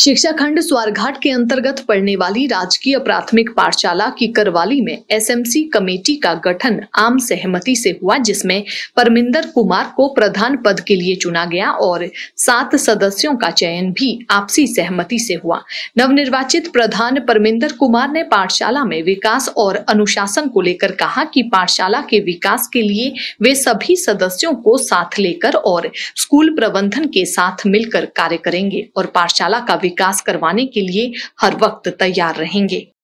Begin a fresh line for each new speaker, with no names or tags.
शिक्षा खंड स्वारघाट के अंतर्गत पढ़ने वाली राजकीय प्राथमिक पाठशाला की करवाली में एसएमसी कमेटी का गठन आम सहमति से हुआ जिसमें परमिंदर कुमार को प्रधान पद के लिए चुना गया और सात सदस्यों का चयन भी आपसी सहमति से हुआ नवनिर्वाचित प्रधान परमिंदर कुमार ने पाठशाला में विकास और अनुशासन को लेकर कहा कि पाठशाला के विकास के लिए वे सभी सदस्यों को साथ लेकर और स्कूल प्रबंधन के साथ मिलकर कार्य करेंगे और पाठशाला का विकास करवाने के लिए हर वक्त तैयार रहेंगे